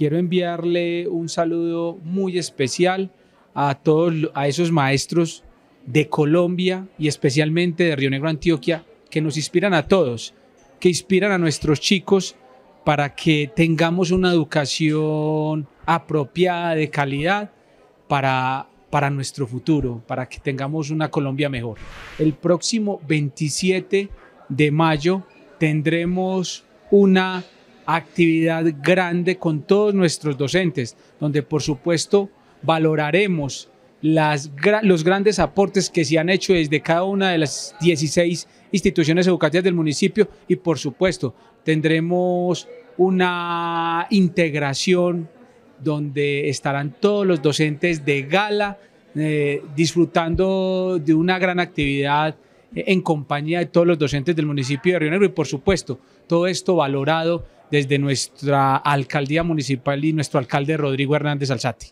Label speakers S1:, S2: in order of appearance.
S1: quiero enviarle un saludo muy especial a todos a esos maestros de Colombia y especialmente de Río Negro Antioquia que nos inspiran a todos, que inspiran a nuestros chicos para que tengamos una educación apropiada de calidad para para nuestro futuro, para que tengamos una Colombia mejor. El próximo 27 de mayo tendremos una actividad grande con todos nuestros docentes, donde por supuesto valoraremos los grandes aportes que se han hecho desde cada una de las 16 instituciones educativas del municipio y por supuesto tendremos una integración donde estarán todos los docentes de gala eh, disfrutando de una gran actividad eh, en compañía de todos los docentes del municipio de Río Negro y por supuesto todo esto valorado desde nuestra alcaldía municipal y nuestro alcalde Rodrigo Hernández Alsati.